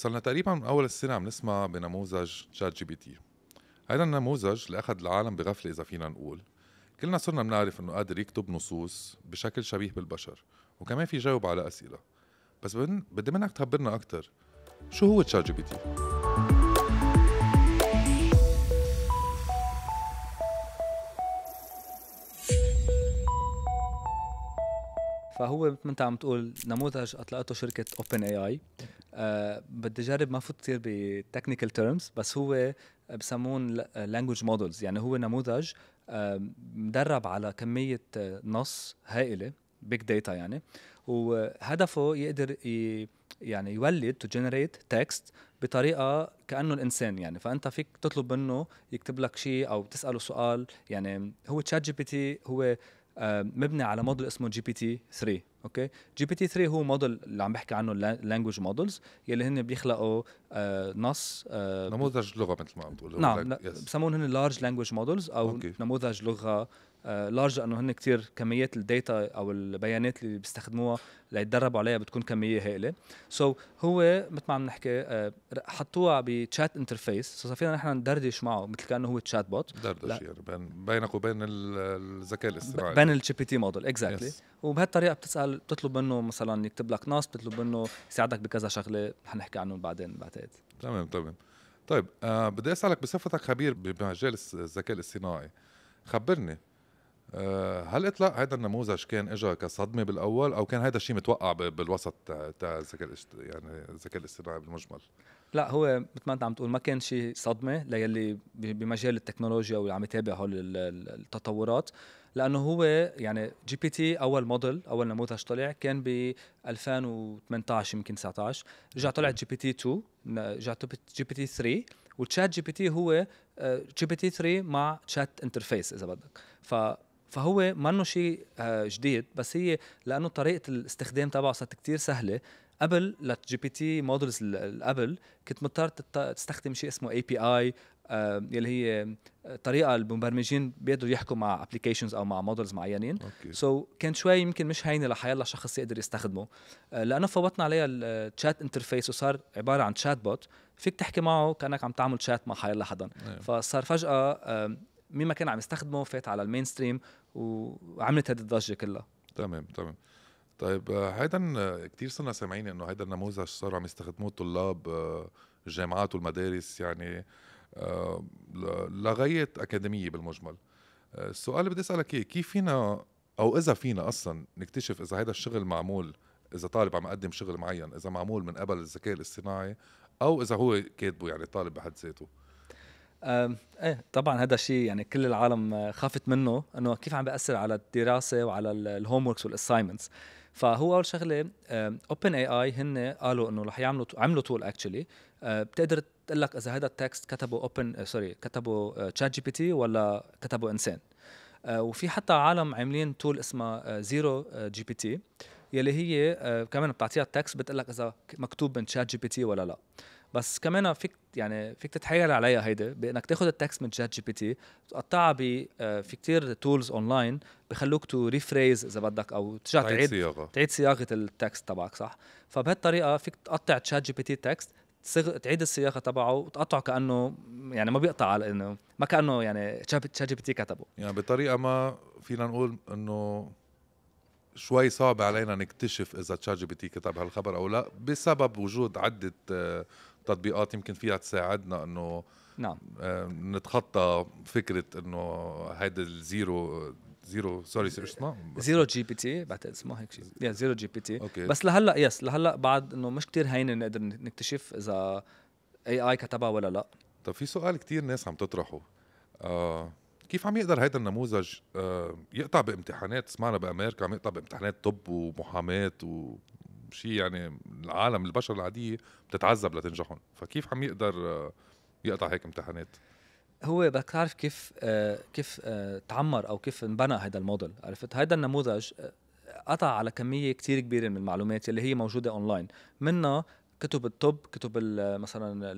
صرنا تقريبا من اول السنه عم نسمع بنموذج شات جي بي تي هذا النموذج اللي اخذ العالم بغفله اذا فينا نقول كلنا صرنا بنعرف انه قادر يكتب نصوص بشكل شبيه بالبشر وكمان في جاوب على اسئله بس بدي منك تخبرنا اكثر شو هو تشات جي بي تي فهو مثل ما انت عم تقول نموذج اطلقته شركه اوبن اي اي آه، بدي اجرب ما فوت كثير بتكنيكال تيرمز بس هو بسمون لانجوج مودلز يعني هو نموذج آه، مدرب على كميه آه، نص هائله بيج داتا يعني وهدفه يقدر ي... يعني يولد تو جنريت تكست بطريقه كانه الانسان يعني فانت فيك تطلب منه يكتب لك شيء او تساله سؤال يعني هو تشات جي بي تي هو آه، مبني على موديل اسمه جي بي تي 3 اوكي جي بي تي 3 هو موديل اللي عم بحكي عنه لانجويج مودلز يلي هن بيخلقوا آه، نص آه، نموذج لغه مثل ما عم تقول نعم بسموهم هن لارج لانجوج مودلز او أوكي. نموذج لغه آه، لارج انه هن كثير كميات الداتا او البيانات اللي بيستخدموها ليتدربوا عليها بتكون كميه هائله سو so, هو مثل ما عم نحكي آه، حطوها بتشات انترفيس سو so, فينا نحن ندردش معه مثل كانه هو تشات بوت دردش يعني بين بينك وبين الذكاء الاصطناعي بين الجي بي تي موديل اكزاكتلي وبهالطريقه بتسال بتطلب منه مثلا يكتب لك نص بتطلب منه يساعدك بكذا شغله حنحكي عنهم بعدين بعتقد تمام تمام طيب آه بدي اسالك بصفتك خبير بمجال الذكاء الاصطناعي خبرني آه، هل اطلاق هذا النموذج كان اجى كصدمه بالاول او كان هذا الشيء متوقع بالوسط تاع الذكاء يعني الذكاء الاصطناعي بالمجمل؟ لا هو مثل ما انت عم تقول ما كان شيء صدمه للي بمجال التكنولوجيا واللي عم يتابع هول التطورات لانه هو يعني جي بي تي اول موديل اول نموذج طلع كان ب 2018 يمكن 19 رجع طلع جي بي تي 2 رجع جي بي تي 3 وتشات جي بي تي هو جي بي تي 3 مع تشات انترفيس اذا بدك ف فهو منه شيء آه، جديد بس هي لانه طريقه الاستخدام تبعه صارت كتير سهله قبل للجي جي بي تي مودلز قبل كنت مضطر تستخدم شيء اسمه اي بي اي يلي هي طريقه المبرمجين بيقدروا يحكوا مع ابلكيشنز او مع مودلز معينين سو so, كان شوي يمكن مش هينه لحيلا شخص يقدر يستخدمه آه، لانه فوتنا عليها الشات انترفيس وصار عباره عن تشات بوت فيك تحكي معه كانك عم تعمل تشات مع حيلا حدا نعم. فصار فجاه مين ما كان عم يستخدمه فات على المين ستريم وعملت هذه الضجه كلها تمام تمام طيب هيدا كثير صرنا سامعين انه هيدا النموذج صاروا عم يستخدموه الطلاب آه، الجامعات والمدارس يعني آه، لغايه اكاديميه بالمجمل آه، السؤال اللي بدي اسالك اياه كيف فينا او اذا فينا اصلا نكتشف اذا هيدا الشغل معمول اذا طالب عم يقدم شغل معين اذا معمول من قبل الذكاء الاصطناعي او اذا هو كاتبه يعني الطالب بحد ذاته ايه طبعا هذا الشيء يعني كل العالم خافت منه انه كيف عم بياثر على الدراسه وعلى الهوم وركس والاساينمنتس فهو اول شغله اوبن اي اي هن قالوا انه رح يعملوا عملوا تول اكشلي أه، بتقدر تقول لك اذا هذا التكست كتبه اوبن أه، سوري كتبه تشات جي بي تي ولا كتبه انسان أه، وفي حتى عالم عاملين تول اسمها زيرو جي بي تي يلي هي كمان بتعطيها التكست بتقول لك اذا مكتوب من تشات جي بي تي ولا لا بس كمان فيك يعني فيك تتحايل عليها هيدا بانك تاخذ التكست من شات جي بي تي تقطعها ب آه، في كثير تولز اونلاين بخلوك تو ريفريز اذا بدك او ترجع تعيد صياغه تعيد صياغه التكست تبعك صح فبهالطريقه فيك تقطع تشات جي بي تي تكست تعيد الصياغه تبعه وتقطعه كانه يعني ما بيقطع على انه ما كانه يعني تشات جي بي تي كتبه يعني بطريقه ما فينا نقول انه شوي صعب علينا نكتشف اذا تشات جي بي تي كتب هالخبر او لا بسبب وجود عده آه، تطبيقات يمكن فيها تساعدنا انه نعم آه، نتخطى فكره انه هيدا الزيرو زيرو سوري شو اسمه زيرو جي بي تي بعتقد اسمه هيك شيء يا زيرو جي بي تي أوكي. بس لهلا يس لهلا بعد انه مش كتير هينه نقدر نكتشف اذا اي اي كتبها ولا لا طب في سؤال كتير ناس عم تطرحه آه كيف عم يقدر هذا النموذج آه يقطع بامتحانات سمعنا بامريكا عم يقطع بامتحانات طب ومحاماه و شيء يعني العالم البشر العاديه بتتعذب لتنجحهم فكيف عم يقدر آه، يقطع هيك امتحانات هو بدك تعرف كيف آه كيف آه تعمر او كيف انبنى هذا الموديل عرفت هذا النموذج آه، قطع على كميه كثير كبيره من المعلومات اللي هي موجوده اونلاين منها كتب الطب كتب مثلا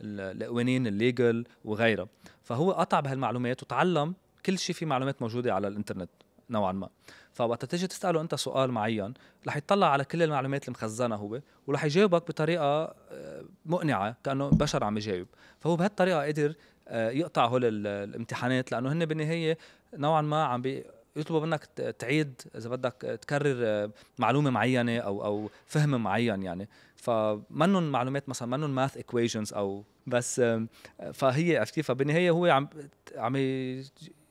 القوانين الليجل وغيرها فهو قطع بهالمعلومات وتعلم كل شيء في معلومات موجوده على الانترنت نوعا ما فوقت تيجي تساله انت سؤال معين رح يطلع على كل المعلومات المخزنه هو ورح يجاوبك بطريقه آه، مقنعه كانه بشر عم يجاوب فهو بهالطريقه قدر آه، يقطع هول الامتحانات لانه هن بالنهايه نوعا ما عم بي يطلبوا منك تعيد اذا بدك تكرر آه، معلومه معينه او او فهم معين يعني فمنن معلومات مثلا منن ماث ايكويشنز او بس فهي عرفت كيف فبالنهايه هو عم عم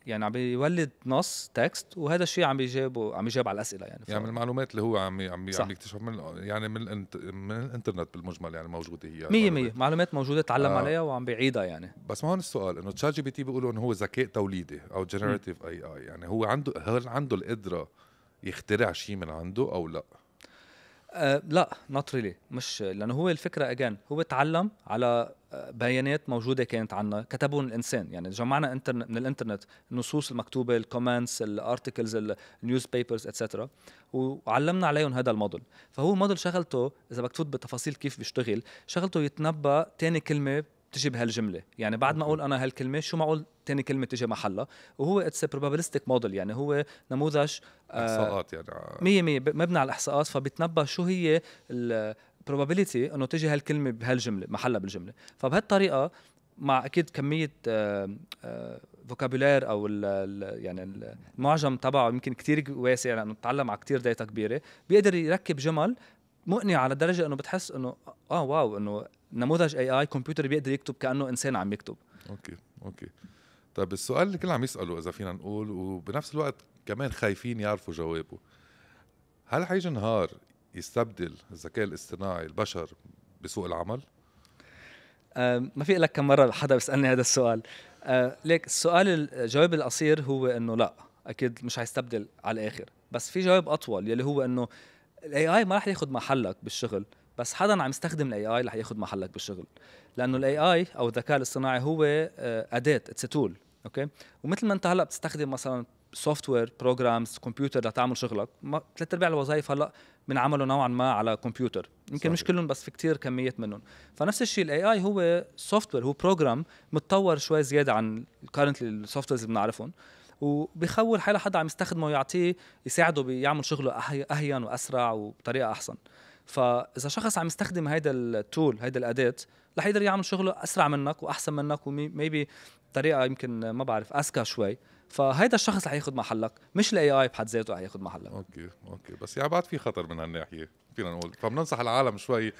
يعني عم بيولد نص تكست وهذا الشيء عم بيجابه عم بيجاب على الاسئله يعني يعني من المعلومات اللي هو عم عم صح. عم يكتشف من يعني من, الانت... من الانترنت بالمجمل يعني موجوده هي 100% معلومات, معلومات موجوده تعلم آه. عليها وعم بيعيدها يعني بس ما هون السؤال انه تشات جي بي تي بيقولوا انه هو ذكاء توليدي او جنريتيف اي اي يعني هو عنده هل عنده القدره يخترع شيء من عنده او لا؟ أه لا نوت ريلي really. مش لانه هو الفكره اجان هو تعلم على آه، بيانات موجوده كانت عنا كتبهم الانسان يعني جمعنا انترنت من الانترنت النصوص المكتوبه الكومنتس الارتكلز النيوز بيبرز اتسترا وعلمنا عليهم هذا الموديل فهو الموديل شغلته اذا بدك تفوت بتفاصيل كيف بيشتغل شغلته يتنبا تاني كلمه تجي بهالجمله يعني بعد ما اقول انا هالكلمه شو معقول تاني كلمه تجي محلها وهو اتس بروبابلستيك موديل يعني هو نموذج آه، احصاءات يعني 100% مبني على الاحصاءات فبتنبه شو هي probability انه تجي هالكلمه بهالجمله محلها بالجمله فبهالطريقه مع اكيد كميه فوكابولير آه، آه، او الـ يعني المعجم تبعه يمكن كثير واسع لانه يعني تعلم على كثير داتا كبيره بيقدر يركب جمل مقنعه على درجه انه بتحس انه اه واو انه نموذج اي اي كمبيوتر بيقدر يكتب كانه انسان عم يكتب اوكي اوكي طيب السؤال اللي كل عم يساله اذا فينا نقول وبنفس الوقت كمان خايفين يعرفوا جوابه هل حيجي نهار يستبدل الذكاء الاصطناعي البشر بسوق العمل؟ أه ما في لك كم مره حدا بيسالني هذا السؤال أه ليك السؤال الجواب القصير هو انه لا اكيد مش حيستبدل على الاخر بس في جواب اطول يلي هو انه الاي اي ما رح ياخذ محلك بالشغل بس حدا عم يستخدم الاي اي رح ياخذ محلك بالشغل لانه الاي اي او الذكاء الاصطناعي هو آه، اداه اتس تول اوكي ومثل ما انت هلا بتستخدم مثلا سوفت وير بروجرامز كمبيوتر لتعمل شغلك ثلاث ارباع الوظائف هلا بنعملوا نوعا ما على كمبيوتر يمكن مش كلهم بس في كتير كميه منهم فنفس الشيء الاي اي هو سوفت وير هو بروجرام متطور شوي زياده عن كارنتلي السوفت ويرز اللي بنعرفهم وبيخول حالة حدا عم يستخدمه يعطيه يساعده بيعمل شغله اهين واسرع وبطريقه احسن فاذا شخص عم يستخدم هيدا التول هيدا الاداه رح يقدر يعمل شغله اسرع منك واحسن منك وميبي طريقه يمكن ما بعرف اسكى شوي فهيدا الشخص رح ياخذ محلك مش الاي اي بحد ذاته رح ياخذ محلك اوكي اوكي بس يعني بعد في خطر من هالناحيه فينا نقول فبننصح العالم شوي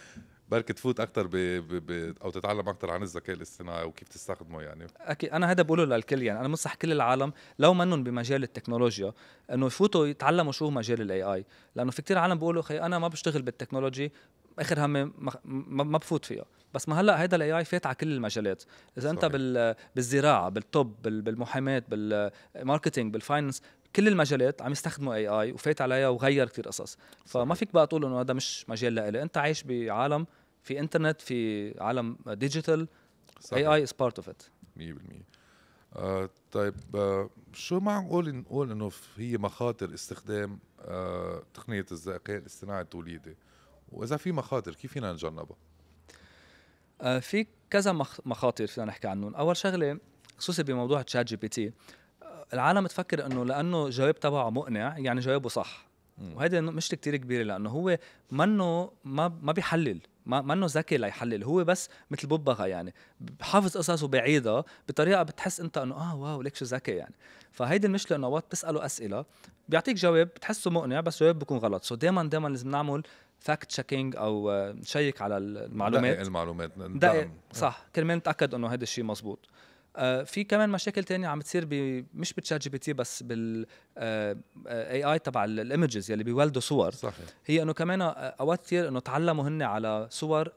بركي تفوت اكثر ب... ب... ب... او تتعلم اكثر عن الذكاء الاصطناعي وكيف تستخدمه يعني اكيد انا هذا بقوله للكل يعني انا بنصح كل العالم لو منهم بمجال التكنولوجيا انه يفوتوا يتعلموا شو مجال الاي اي لانه في كثير عالم بيقولوا خي انا ما بشتغل بالتكنولوجي اخر همي ما, ما بفوت فيها بس ما هلا هيدا الاي اي فات على كل المجالات اذا صحيح. انت بال بالزراعه بالطب بالمحاماه بالماركتينج بالفاينانس كل المجالات عم يستخدموا اي اي وفات عليها وغير كثير قصص فما فيك بقى تقول انه هذا مش مجال لإلي انت عايش بعالم في انترنت في عالم ديجيتال اي اي از بارت اوف ات 100% طيب آه، شو معقول نقول انه هي مخاطر استخدام آه تقنيه الذكاء الاصطناعي التوليدي واذا في مخاطر كيف فينا نتجنبها؟ آه في كذا مخاطر فينا نحكي عنهم اول شغله خصوصي بموضوع تشات جي بي تي العالم تفكر انه لانه الجواب تبعه مقنع يعني جوابه صح وهذا مشكله كتير كبيره لانه هو منه ما ما بيحلل ما منه ذكي ليحلل هو بس مثل ببغى يعني بحافظ قصص وبعيدها بطريقه بتحس انت انه اه واو ليك شو ذكي يعني فهيدي المشكله انه وقت بتساله اسئله بيعطيك جواب بتحسه مقنع بس جواب بيكون غلط سو دائما دائما لازم نعمل فاكت تشيكينج او نشيك على المعلومات دقيق المعلومات نعم. دقيق صح كرمال نتاكد انه هذا الشيء مزبوط آه، في كمان مشاكل تانية عم تصير مش بتشات جي بي تي بس بال اي آه، اي آه، تبع الايمجز يلي بيولدوا صور صحيح. هي انه كمان اوقات كثير انه تعلموا هن على صور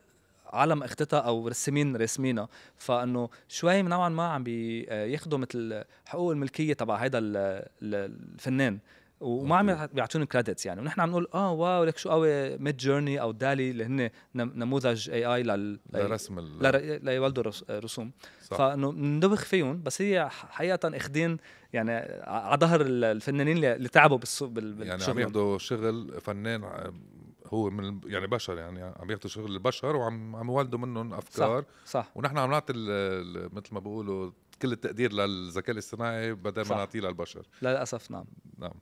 عالم اختتها او رسمين رسمينا فانه شوي نوعا ما عم بياخذوا مثل حقوق الملكيه تبع هذا الفنان وما عم بيعطوني كريدتس يعني ونحن عم نقول اه واو لك شو قوي ميد جورني او دالي اللي هن نموذج اي اي لل لرسم ال... ليولدوا رسوم فانه بندوخ فيهم بس هي حقيقه اخذين يعني على ظهر الفنانين اللي تعبوا بالسو... بال... يعني عم ياخذوا شغل فنان هو من يعني بشر يعني عم ياخذوا شغل البشر وعم عم يولدوا منهم افكار صح, صح. ونحن عم نعطي مثل ما بيقولوا كل التقدير للذكاء الاصطناعي بدل ما نعطيه للبشر للاسف نعم نعم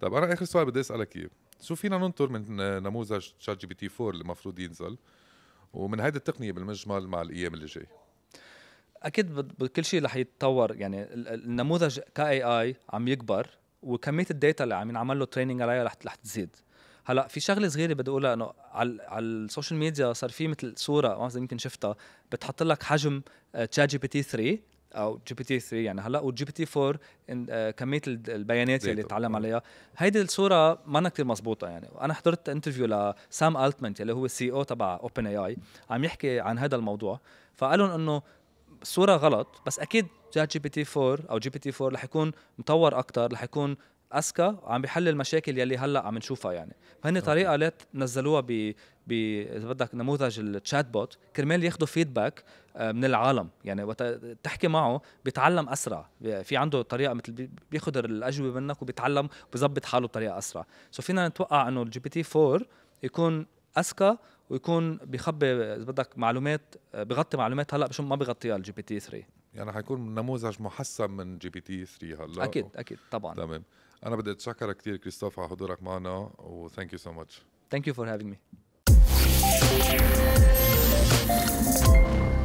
طيب انا اخر سؤال بدي اسالك اياه شو فينا ننطر من نموذج تشات جي بي تي 4 اللي المفروض ينزل ومن هيدي التقنيه بالمجمل مع الايام اللي جاي اكيد كل شيء رح يتطور يعني النموذج كاي اي عم يكبر وكميه الداتا اللي عم ينعمل له تريننج عليها رح رح تزيد هلا في شغله صغيره بدي اقولها انه على على السوشيال ميديا صار في مثل صوره ما يمكن شفتها بتحط لك حجم تشات جي بي تي 3 او جي بي تي 3 يعني هلا وجي بي تي 4 كميه البيانات اللي تعلم آه. عليها هيدي الصوره ما كثير مزبوطه يعني انا حضرت انترفيو لسام التمان اللي هو السي او e تبع اوبن اي اي عم يحكي عن هذا الموضوع فقالوا انه الصوره غلط بس اكيد جي بي تي 4 او جي بي تي 4 رح يكون مطور اكثر رح يكون اسكا عم بيحل المشاكل يلي هلا عم نشوفها يعني فهن طريقه لات نزلوها ب ب اذا بدك نموذج التشات بوت كرمال ياخذوا فيدباك آه، من العالم يعني وقت تحكي معه بيتعلم اسرع في عنده طريقه مثل بياخذ الاجوبه منك وبيتعلم وبيظبط حاله بطريقه اسرع سو فينا نتوقع انه الجي بي تي 4 يكون اذكى ويكون بخبي اذا بدك معلومات آه، بغطي معلومات هلا بشو ما بغطيها الجي بي تي 3 يعني حيكون نموذج محسن من جي بي تي 3 هلا اكيد اكيد طبعا تمام انا بدي اتشكرك كثير كريستوف على حضورك معنا وثانك يو سو ماتش ثانك يو فور هافينج مي